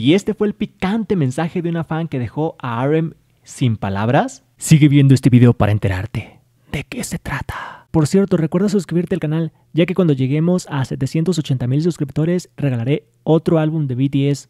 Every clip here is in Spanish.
Y este fue el picante mensaje de una fan que dejó a Arem sin palabras. Sigue viendo este video para enterarte de qué se trata. Por cierto, recuerda suscribirte al canal, ya que cuando lleguemos a 780 mil suscriptores regalaré otro álbum de BTS.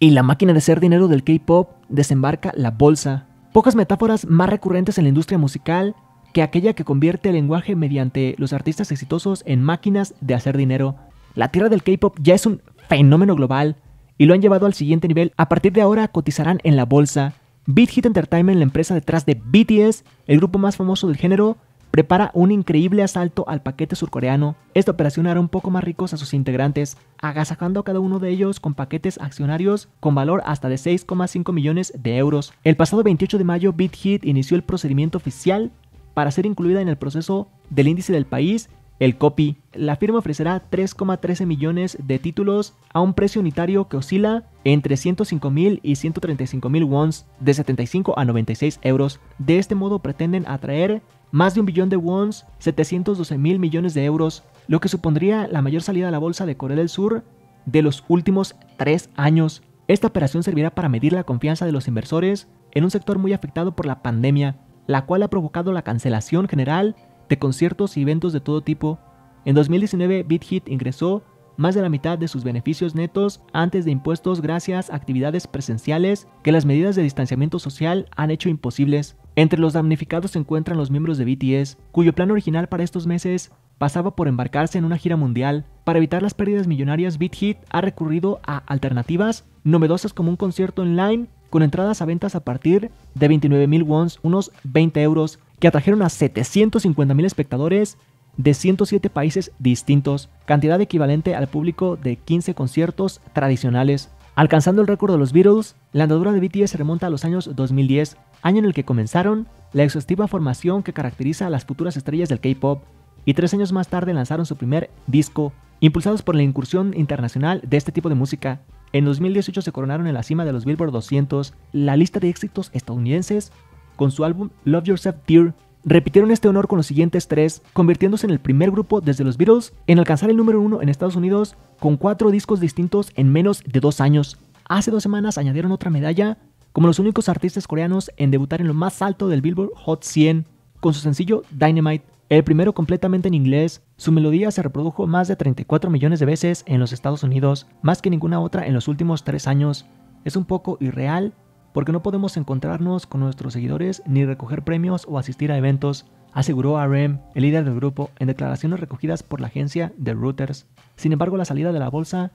Y la máquina de hacer dinero del K-pop desembarca la bolsa. Pocas metáforas más recurrentes en la industria musical que aquella que convierte el lenguaje mediante los artistas exitosos en máquinas de hacer dinero. La tierra del K-pop ya es un fenómeno global y lo han llevado al siguiente nivel. A partir de ahora cotizarán en la bolsa. BitHit Entertainment, la empresa detrás de BTS, el grupo más famoso del género, prepara un increíble asalto al paquete surcoreano. Esta operación hará un poco más ricos a sus integrantes, agasajando a cada uno de ellos con paquetes accionarios con valor hasta de 6,5 millones de euros. El pasado 28 de mayo, BitHit inició el procedimiento oficial para ser incluida en el proceso del índice del país el copy. La firma ofrecerá 3,13 millones de títulos a un precio unitario que oscila entre 105.000 y 135.000 wons, de 75 a 96 euros. De este modo pretenden atraer más de un billón de wons, 712 millones de euros, lo que supondría la mayor salida a la bolsa de Corea del Sur de los últimos tres años. Esta operación servirá para medir la confianza de los inversores en un sector muy afectado por la pandemia, la cual ha provocado la cancelación general de conciertos y eventos de todo tipo. En 2019, BitHit ingresó más de la mitad de sus beneficios netos antes de impuestos gracias a actividades presenciales que las medidas de distanciamiento social han hecho imposibles. Entre los damnificados se encuentran los miembros de BTS, cuyo plan original para estos meses pasaba por embarcarse en una gira mundial. Para evitar las pérdidas millonarias, BitHit ha recurrido a alternativas novedosas como un concierto online con entradas a ventas a partir de 29.000 wons, unos 20 euros, que atrajeron a 750.000 espectadores de 107 países distintos, cantidad equivalente al público de 15 conciertos tradicionales. Alcanzando el récord de los Beatles, la andadura de BTS se remonta a los años 2010, año en el que comenzaron la exhaustiva formación que caracteriza a las futuras estrellas del K-pop, y tres años más tarde lanzaron su primer disco, impulsados por la incursión internacional de este tipo de música. En 2018 se coronaron en la cima de los Billboard 200, la lista de éxitos estadounidenses con su álbum Love Yourself Dear, repitieron este honor con los siguientes tres, convirtiéndose en el primer grupo desde los Beatles en alcanzar el número uno en Estados Unidos con cuatro discos distintos en menos de dos años. Hace dos semanas añadieron otra medalla como los únicos artistas coreanos en debutar en lo más alto del Billboard Hot 100 con su sencillo Dynamite, el primero completamente en inglés. Su melodía se reprodujo más de 34 millones de veces en los Estados Unidos, más que ninguna otra en los últimos tres años. Es un poco irreal, porque no podemos encontrarnos con nuestros seguidores ni recoger premios o asistir a eventos, aseguró RM, el líder del grupo, en declaraciones recogidas por la agencia de Reuters. Sin embargo, la salida de la bolsa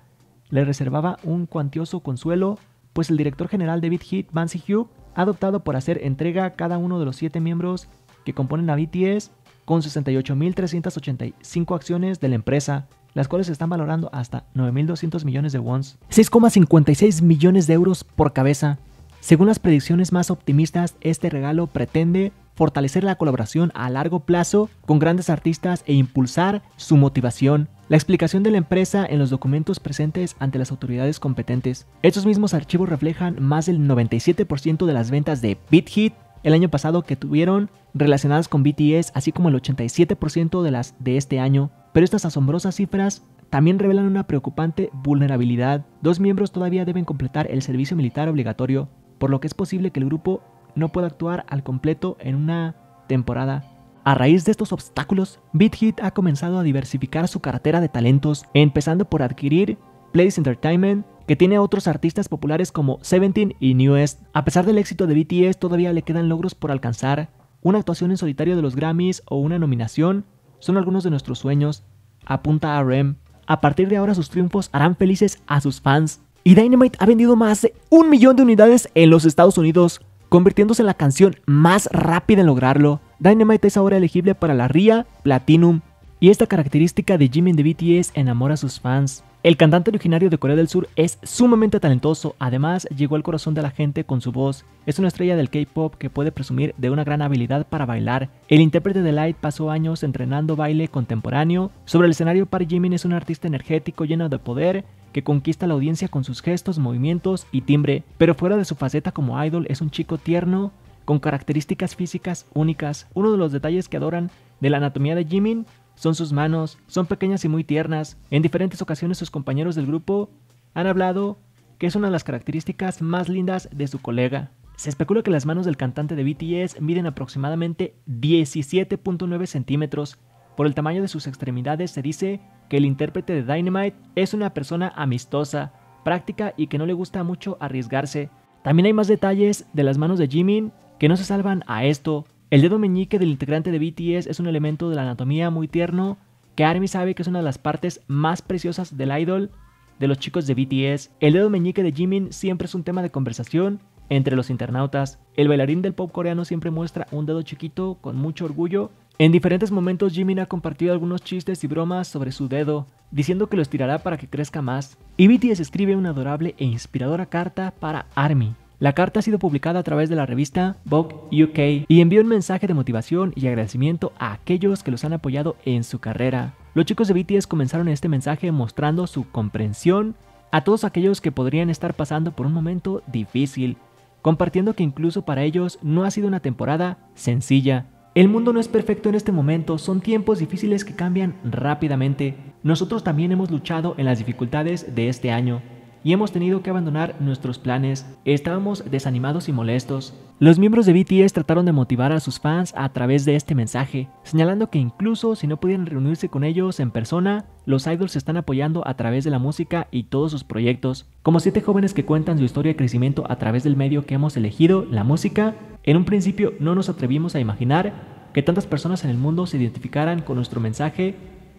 le reservaba un cuantioso consuelo, pues el director general de BitHit, Nancy Hugh, ha adoptado por hacer entrega a cada uno de los siete miembros que componen a BTS con 68.385 acciones de la empresa, las cuales se están valorando hasta 9.200 millones de wons, 6,56 millones de euros por cabeza. Según las predicciones más optimistas, este regalo pretende fortalecer la colaboración a largo plazo con grandes artistas e impulsar su motivación. La explicación de la empresa en los documentos presentes ante las autoridades competentes. Estos mismos archivos reflejan más del 97% de las ventas de BitHit el año pasado que tuvieron relacionadas con BTS, así como el 87% de las de este año. Pero estas asombrosas cifras también revelan una preocupante vulnerabilidad. Dos miembros todavía deben completar el servicio militar obligatorio por lo que es posible que el grupo no pueda actuar al completo en una temporada. A raíz de estos obstáculos, Beat Hit ha comenzado a diversificar su cartera de talentos, empezando por adquirir Place Entertainment, que tiene a otros artistas populares como Seventeen y Newest. A pesar del éxito de BTS, todavía le quedan logros por alcanzar. Una actuación en solitario de los Grammys o una nominación son algunos de nuestros sueños, apunta a Rem. A partir de ahora sus triunfos harán felices a sus fans, y Dynamite ha vendido más de un millón de unidades en los Estados Unidos, convirtiéndose en la canción más rápida en lograrlo. Dynamite es ahora elegible para la RIA Platinum y esta característica de Jimin de BTS enamora a sus fans. El cantante originario de Corea del Sur es sumamente talentoso, además llegó al corazón de la gente con su voz. Es una estrella del K-pop que puede presumir de una gran habilidad para bailar. El intérprete de Light pasó años entrenando baile contemporáneo. Sobre el escenario, para Jimin es un artista energético lleno de poder que conquista la audiencia con sus gestos, movimientos y timbre, pero fuera de su faceta como idol es un chico tierno, con características físicas únicas. Uno de los detalles que adoran de la anatomía de Jimin son sus manos, son pequeñas y muy tiernas. En diferentes ocasiones sus compañeros del grupo han hablado que es una de las características más lindas de su colega. Se especula que las manos del cantante de BTS miden aproximadamente 17.9 centímetros, por el tamaño de sus extremidades se dice que el intérprete de Dynamite es una persona amistosa, práctica y que no le gusta mucho arriesgarse. También hay más detalles de las manos de Jimin que no se salvan a esto. El dedo meñique del integrante de BTS es un elemento de la anatomía muy tierno que Army sabe que es una de las partes más preciosas del idol de los chicos de BTS. El dedo meñique de Jimin siempre es un tema de conversación entre los internautas. El bailarín del pop coreano siempre muestra un dedo chiquito con mucho orgullo en diferentes momentos Jimin ha compartido algunos chistes y bromas sobre su dedo, diciendo que lo estirará para que crezca más, y BTS escribe una adorable e inspiradora carta para ARMY. La carta ha sido publicada a través de la revista Vogue UK y envió un mensaje de motivación y agradecimiento a aquellos que los han apoyado en su carrera. Los chicos de BTS comenzaron este mensaje mostrando su comprensión a todos aquellos que podrían estar pasando por un momento difícil, compartiendo que incluso para ellos no ha sido una temporada sencilla, el mundo no es perfecto en este momento, son tiempos difíciles que cambian rápidamente. Nosotros también hemos luchado en las dificultades de este año, y hemos tenido que abandonar nuestros planes. Estábamos desanimados y molestos. Los miembros de BTS trataron de motivar a sus fans a través de este mensaje, señalando que incluso si no pudieran reunirse con ellos en persona, los idols se están apoyando a través de la música y todos sus proyectos. Como siete jóvenes que cuentan su historia de crecimiento a través del medio que hemos elegido, la música, en un principio no nos atrevimos a imaginar que tantas personas en el mundo se identificaran con nuestro mensaje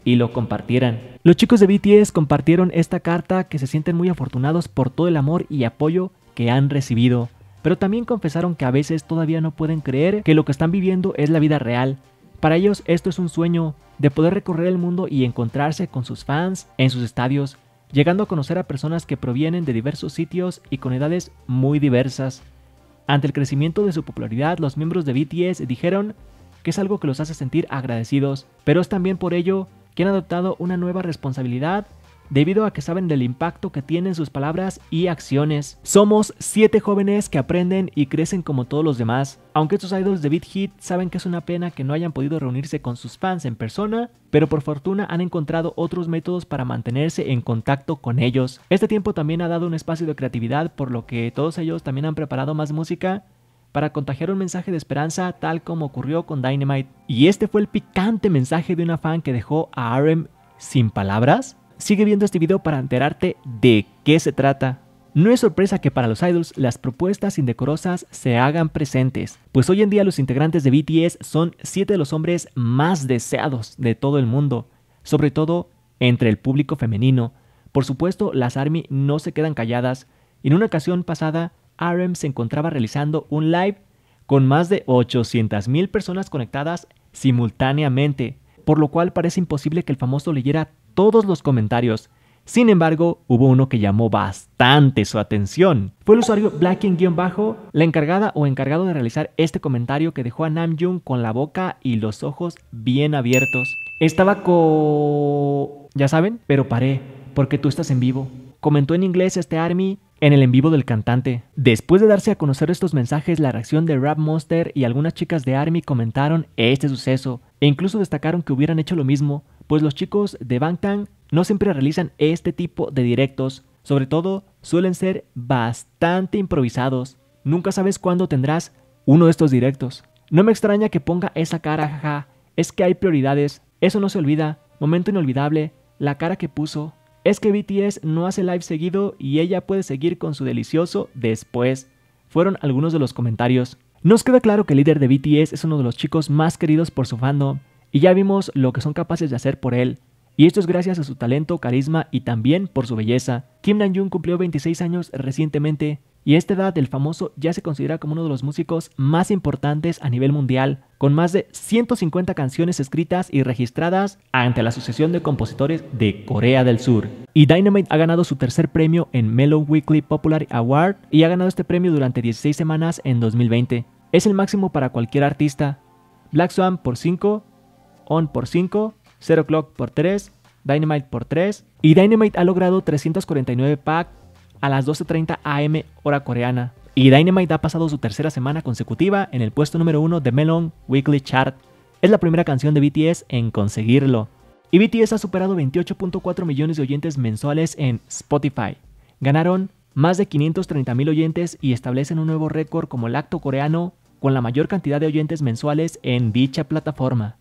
y lo compartieran. Los chicos de BTS compartieron esta carta que se sienten muy afortunados por todo el amor y apoyo que han recibido, pero también confesaron que a veces todavía no pueden creer que lo que están viviendo es la vida real. Para ellos esto es un sueño de poder recorrer el mundo y encontrarse con sus fans en sus estadios, llegando a conocer a personas que provienen de diversos sitios y con edades muy diversas. Ante el crecimiento de su popularidad, los miembros de BTS dijeron que es algo que los hace sentir agradecidos, pero es también por ello que han adoptado una nueva responsabilidad debido a que saben del impacto que tienen sus palabras y acciones. Somos siete jóvenes que aprenden y crecen como todos los demás. Aunque estos idols de Beat Hit saben que es una pena que no hayan podido reunirse con sus fans en persona, pero por fortuna han encontrado otros métodos para mantenerse en contacto con ellos. Este tiempo también ha dado un espacio de creatividad, por lo que todos ellos también han preparado más música para contagiar un mensaje de esperanza tal como ocurrió con Dynamite. Y este fue el picante mensaje de una fan que dejó a Arem sin palabras. Sigue viendo este video para enterarte de qué se trata. No es sorpresa que para los idols las propuestas indecorosas se hagan presentes, pues hoy en día los integrantes de BTS son 7 de los hombres más deseados de todo el mundo, sobre todo entre el público femenino. Por supuesto, las ARMY no se quedan calladas. En una ocasión pasada, RM se encontraba realizando un live con más de 800.000 personas conectadas simultáneamente, por lo cual parece imposible que el famoso leyera todos los comentarios. Sin embargo, hubo uno que llamó bastante su atención. Fue el usuario Blacking-Bajo, la encargada o encargado de realizar este comentario que dejó a Nam Jung con la boca y los ojos bien abiertos. Estaba con ya saben, pero paré, porque tú estás en vivo. Comentó en inglés este ARMY en el en vivo del cantante, después de darse a conocer estos mensajes, la reacción de Rap Monster y algunas chicas de ARMY comentaron este suceso e incluso destacaron que hubieran hecho lo mismo, pues los chicos de Bangtan no siempre realizan este tipo de directos, sobre todo suelen ser bastante improvisados. Nunca sabes cuándo tendrás uno de estos directos. No me extraña que ponga esa cara, jaja. Es que hay prioridades, eso no se olvida. Momento inolvidable, la cara que puso es que BTS no hace live seguido y ella puede seguir con su delicioso después. Fueron algunos de los comentarios. Nos queda claro que el líder de BTS es uno de los chicos más queridos por su fandom y ya vimos lo que son capaces de hacer por él. Y esto es gracias a su talento, carisma y también por su belleza. Kim Namjoon cumplió 26 años recientemente y esta edad del famoso ya se considera como uno de los músicos más importantes a nivel mundial, con más de 150 canciones escritas y registradas ante la Asociación de Compositores de Corea del Sur. Y Dynamite ha ganado su tercer premio en Mellow Weekly Popular Award y ha ganado este premio durante 16 semanas en 2020. Es el máximo para cualquier artista. Black Swan por 5, On por 5, Zero Clock por 3, Dynamite por 3 y Dynamite ha logrado 349 packs a las 12.30 am hora coreana. Y Dynamite ha pasado su tercera semana consecutiva en el puesto número 1 de Melon Weekly Chart. Es la primera canción de BTS en conseguirlo. Y BTS ha superado 28.4 millones de oyentes mensuales en Spotify. Ganaron más de 530.000 oyentes y establecen un nuevo récord como el acto coreano con la mayor cantidad de oyentes mensuales en dicha plataforma.